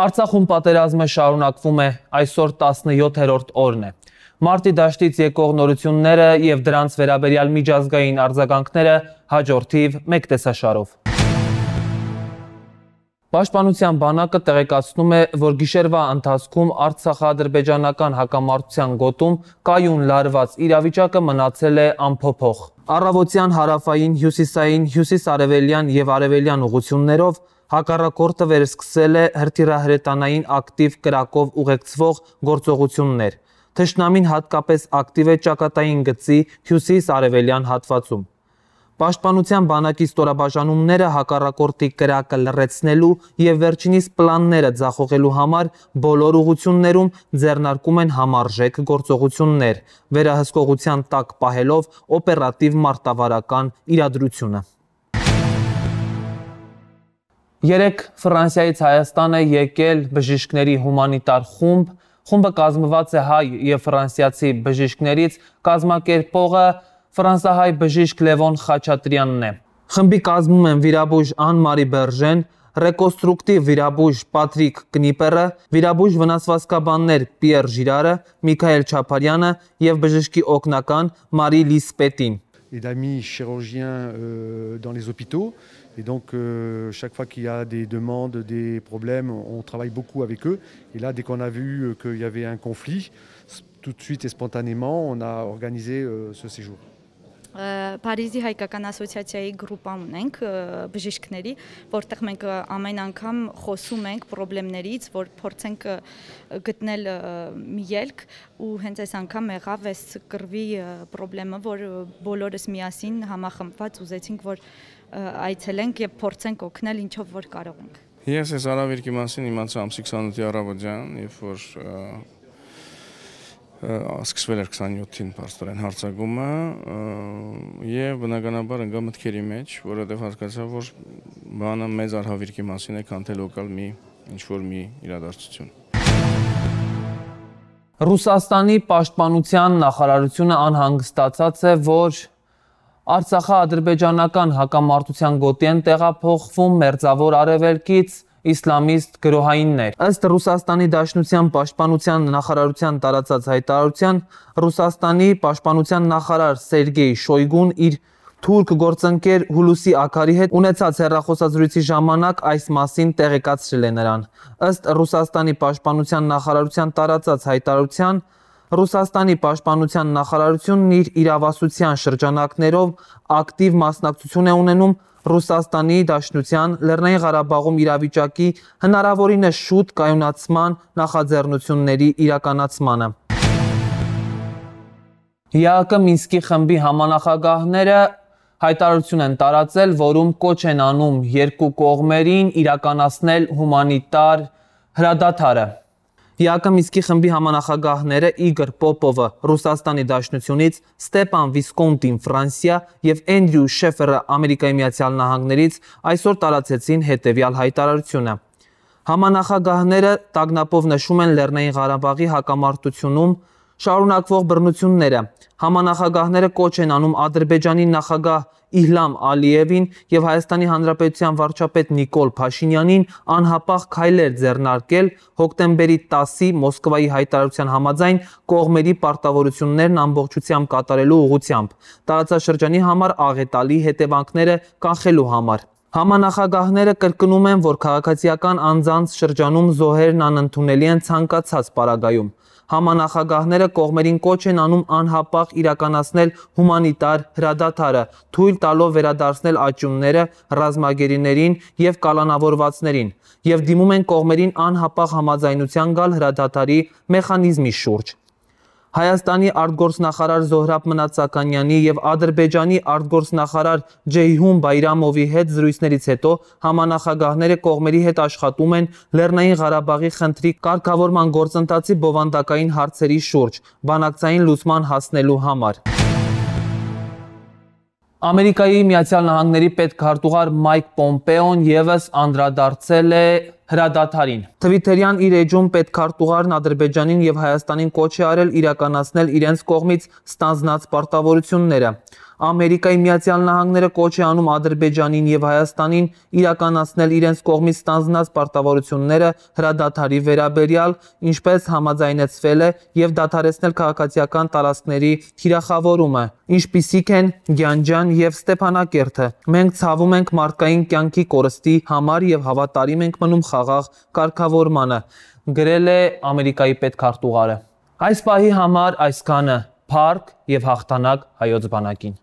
Արցախում պատերազմը շարունակվում է, այսօր 17-րդ օրն է։ Մարտի դաշտից եկող նորությունները եւ դրանց վերաբերյալ միջազգային արձագանքները հաջորդիվ մեկ տեսաշարով։ Պաշտպանության բանակը տեղեկացնում է, որ գիշերվա ընթացքում Արցախա-ադրբեջանական հակամարտության գոտում կայուն լարված իրավիճակը մնացել է ամփոփող։ Առավոտյան հարավային, հյուսիսային, հյուսիսարևելյան եւ արևելյան ուղություններով հակառակորդը վերսկսել է հրթիռահրետանային ակտիվ կրակով ուղեկցվող գործողություններ։ Թշնամին հատկապես ակտիվ է ճակատային գծի հյուսիս-արևելյան հատվածում։ Պաշտպանության բանակի ստորաբաժանումները հակառակորդի կրակը լրացնելու եւ վերջինիս պլանները ձախողելու համար բոլոր ուղություններում ձեռնարկում են համարժեք գործողություններ, վերահսկողության տակ պահելով օպերատիվ մարտավարական իրադրությունը։ Երեք Ֆրանսիայից Հայաստան է եկել բժիշկների հումանիտար խումբ։ Խումբը կազմված է հայ եւ ֆրանսիացի բժիշկներից, կազմակերպողը ֆրանսահայ բժիշկ Լևոն Խաչատրյանն է։ Խմբի կազմում են վիրաբույժ Անմարի Բերժեն, ռեկոնստրուկտիվ վիրաբույժ Պատրիկ Կնիպերը, վիրաբույժ վնասվածքաբաններ Պիեր Ժիրարը, Միքայել Չապարյանը եւ բժշկի օգնական Մարի Լիսպետին։ Il a mis chirurgien euh, dans les hôpitaux. Euh, Et donc, chaque fois qu'il y a des demandes, des problèmes, on travaille beaucoup avec eux. Et là, dès qu'on a vu qu'il y avait un conflit, tout de suite et spontanément, on a organisé ce séjour. Փարիզի հայկական ասոցիացիայի գրուպան ունենք բժիշկների, որտեղ մենք ամեն անգամ խոսում ենք խնդիրներից, որ փորձենք գտնել մի ելք ու հենց այս անգամ եղավ այս կրվի խնդրը, որ բոլորս միասին համախմբված ուզեցինք, որ այցելենք եւ փորձենք օգնել ինչով որ կարող ենք։ Ես այս արավիրքի մասին իմացա ամսի 28-ի առավոտյան, երբ որ սկսվել էր 27-ին Պարստրեն հարցակումը եւ բնականաբար ընկա մտքերի մեջ, որովհետեւ հասկացա, որ բանը մեծ արհավիրքի մասին է, քան թե լոկալ մի ինչ որ մի իրադարձություն։ Ռուսաստանի պաշտպանության նախարարությունը անհանգստացած է, որ Արցախա-ադրբեջանական հակամարտության գոտի են տեղափոխվում մերձավոր արևելքից իսլամիստ գրոհայիններ։ Ըստ Ռուսաստանի Դաշնության Պաշտպանության նախարարության տարածած հայտարարության, Ռուսաստանի Պաշտպանության նախարար Սերգեյ Շոյգուն իր թուրք գործընկեր Հուլուսի Ակարի հետ ունեցած հերրախոսազրույցի ժամանակ այս մասին տեղեկացրել է նրան։ Ըստ Ռուսաստանի Պաշտպանության նախարարության տարածած հայտարարության, Ռուսաստանի պաշտպանության նախարարությունն իր իրավասության շրջանակներով ակտիվ մասնակցություն է ունենում Ռուսաստանի Դաշնության Լեռնային Ղարաբաղում իրավիճակի հնարավորինս շուտ կայունացման նախաձեռնությունների իրականացմանը։ ՀԱԿ-ը Մինսկի խմբի համանախագահները հայտարարություն են տարածել, որում կոչ են անում երկու կողմերին իրականացնել հումանիտար հրադադարը։ Յակոմիսկի խմբի համանախագահները Իգոր Պոպովը Ռուսաստանի Դաշնությունից, Ստեփան Վիսկոնտին Ֆրանսիա եւ Էնդրյու Շեֆերը Ամերիկայի Միացյալ Նահանգներից այսօր տարածեցին հետեւյալ հայտարարությունը։ Համանախագահները տագնապով նշում են Լեռնային Ղարաբաղի հակամարտությունում շարունակվող բռնությունները։ Համանախագահները կոչ են անում Ադրբեջանի նախագահ Իլհամ Ալիևին եւ Հայաստանի Հանրապետության վարչապետ Նիկոլ Փաշինյանին անհապաղ քայլեր ձեռնարկել հոկտեմբերի 10-ի Մոսկվայի հայտարարության համաձայն կողմերի պարտավորություններն ամբողջությամբ կատարելու ուղությամբ տարածաշրջանի համար աղետալի հետևանքները կանխելու համար։ Համանախագահները կրկնում են, որ քաղաքացիական անձանց շրջանում զոհերն անընդունելի են ցանկացած պարագայում։ Համանախագահները կողմերին կոչ են անում անհապաղ իրականացնել հումանիտար հրադադարը, թույլ տալով վերադարձնել աճյունները ռազմագերիներին եւ կալանավորվածներին եւ դիմում են կողմերին անհապաղ համաձայնության գալ հրադադարի մեխանիզմի շուրջ։ Հայաստանի արտգործնախարար Զոհրաբ Մնացականյանի եւ Ադրբեջանի արտգործնախարար Ջեյհուն Բայրամովի հետ զրույցներից հետո համանախագահները կողմերի հետ աշխատում են Լեռնային Ղարաբաղի խնդրի կարգավորման գործընթացի բովանդակային հարցերի շուրջ բանակցային լուսման հասնելու համար։ Ամերիկայի Միացյալ Նահանգների պետքարտուղար Մայք Պոմպեոն եւս անդրադարձել է հրադադարին։ Թվիթերյան իր էջում պետքարտուղարն Ադրբեջանին եւ Հայաստանին կոչ է արել իրականացնել իրենց կողմից ստանձնած պարտավորությունները։ Ամերիկայի Միացյալ Նահանգները կոչ է անում Ադրբեջանին եւ Հայաստանին իրականացնել իրենց կողմից ստանձնած պարտավորությունները հրադադարի վերաբերյալ, ինչպես համաձայնեցվել է եւ դադարեցնել քաղաքացիական տարածքների թիրախավորումը, ինչպիսիք են Գյանջան եւ Ստեփանակերտը։ Մենք ցավում ենք մարդկային կյանքի կորստի համար եւ հավատարիմ ենք մնում խաղաղ կարգավորմանը, գրել է Ամերիկայի պետքարտուղարը։ Այս պահի համար այսքանը՝ Փարք եւ հաղթանակ հայոց բանակին։